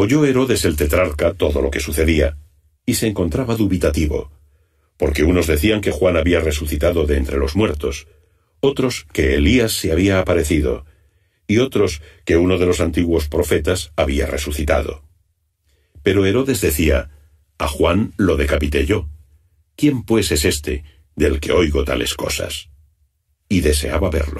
Oyó Herodes el tetrarca todo lo que sucedía, y se encontraba dubitativo, porque unos decían que Juan había resucitado de entre los muertos, otros que Elías se había aparecido, y otros que uno de los antiguos profetas había resucitado. Pero Herodes decía, A Juan lo decapité yo. ¿Quién pues es este del que oigo tales cosas? Y deseaba verlo.